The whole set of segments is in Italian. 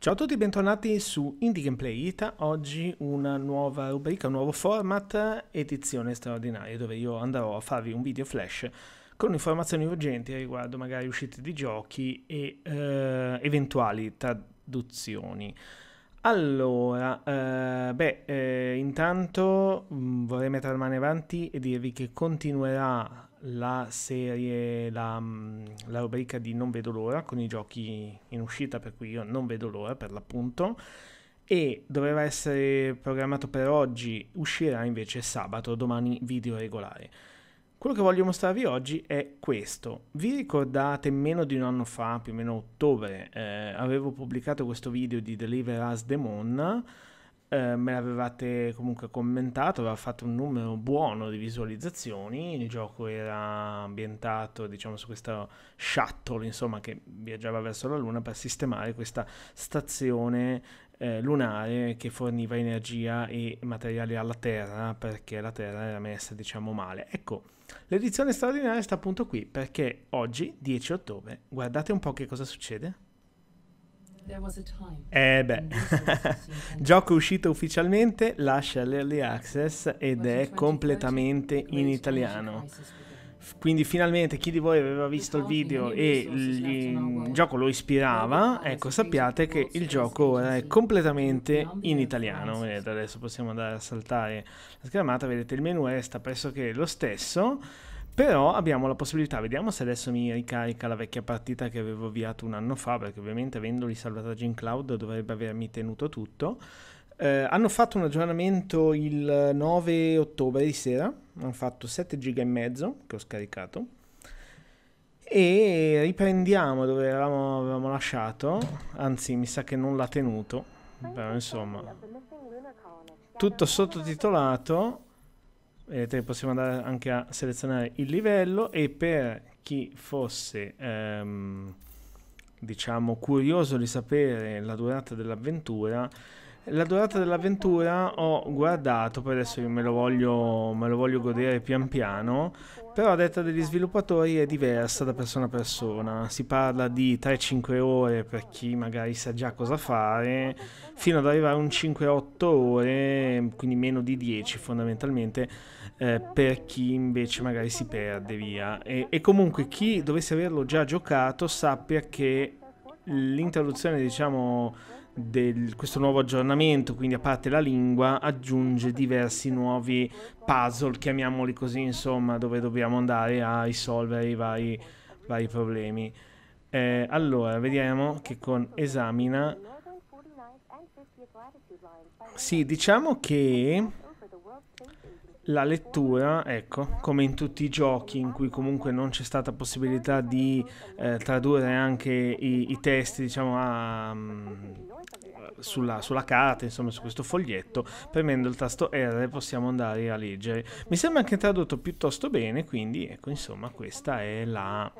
Ciao a tutti bentornati su Indie Gameplay Ita, oggi una nuova rubrica, un nuovo format, edizione straordinaria, dove io andrò a farvi un video flash con informazioni urgenti riguardo magari uscite di giochi e eh, eventuali traduzioni. Allora, eh, beh, eh, intanto mm, vorrei mettere la mano avanti e dirvi che continuerà la serie, la, mm, la, rubrica di Non vedo l'ora con i giochi in uscita, per cui io non vedo l'ora per l'appunto. E doveva essere programmato per oggi, uscirà invece sabato, domani video regolare. Quello che voglio mostrarvi oggi è questo. Vi ricordate meno di un anno fa, più o meno ottobre, eh, avevo pubblicato questo video di Deliver Us Moon? Eh, me l'avevate comunque commentato, aveva fatto un numero buono di visualizzazioni, il gioco era ambientato diciamo su questo shuttle insomma che viaggiava verso la luna per sistemare questa stazione eh, lunare che forniva energia e materiali alla Terra perché la Terra era messa diciamo male. Ecco, l'edizione straordinaria sta appunto qui perché oggi 10 ottobre, guardate un po' che cosa succede. Eh beh, gioco uscito ufficialmente, lascia l'early access ed è completamente in italiano. Quindi finalmente chi di voi aveva visto il video e il gioco lo ispirava, ecco sappiate che il gioco ora è completamente in italiano. Vedete, adesso possiamo andare a saltare la schermata, vedete il menu resta pressoché lo stesso però abbiamo la possibilità, vediamo se adesso mi ricarica la vecchia partita che avevo avviato un anno fa, perché ovviamente avendoli salvataggi in cloud dovrebbe avermi tenuto tutto. Eh, hanno fatto un aggiornamento il 9 ottobre di sera, hanno fatto 7 giga e mezzo che ho scaricato. E riprendiamo dove eravamo, avevamo lasciato, anzi mi sa che non l'ha tenuto, però insomma tutto sottotitolato vedete eh, possiamo andare anche a selezionare il livello e per chi fosse ehm, diciamo curioso di sapere la durata dell'avventura la durata dell'avventura ho guardato, poi adesso me lo, voglio, me lo voglio godere pian piano, però a detta degli sviluppatori è diversa da persona a persona, si parla di 3-5 ore per chi magari sa già cosa fare, fino ad arrivare a un 5-8 ore, quindi meno di 10 fondamentalmente, eh, per chi invece magari si perde via. E, e comunque chi dovesse averlo già giocato sappia che l'interruzione diciamo del, questo nuovo aggiornamento, quindi a parte la lingua, aggiunge diversi nuovi puzzle, chiamiamoli così, insomma, dove dobbiamo andare a risolvere i vari, vari problemi. Eh, allora, vediamo che con esamina sì, diciamo che la lettura, ecco, come in tutti i giochi in cui comunque non c'è stata possibilità di eh, tradurre anche i, i testi, diciamo, a, mm, sulla, sulla, carta, insomma, su questo foglietto, premendo il tasto R possiamo andare a leggere. Mi sembra anche tradotto piuttosto bene, quindi ecco, insomma, questa è la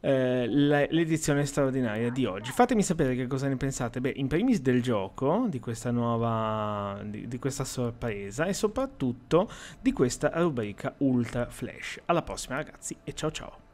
eh, l'edizione straordinaria di oggi. Fatemi sapere che cosa ne pensate, beh, in primis del gioco, di questa nuova, di, di questa sorpresa e soprattutto di questa rubrica Ultra Flash. Alla prossima ragazzi e ciao ciao!